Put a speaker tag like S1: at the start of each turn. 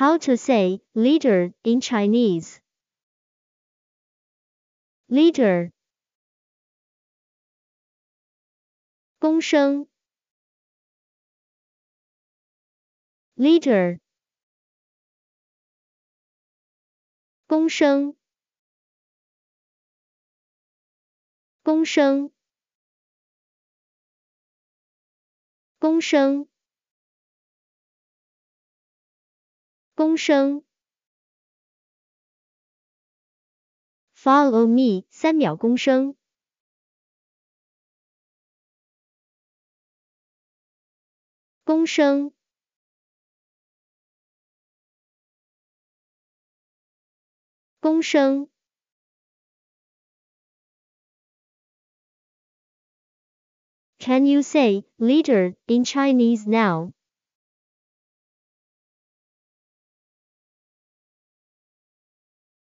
S1: How to say leader in Chinese. Leader. 公生 leader 公生公生公生公升。Follow me，三秒公升。公升。公升。Can you say liter in Chinese now?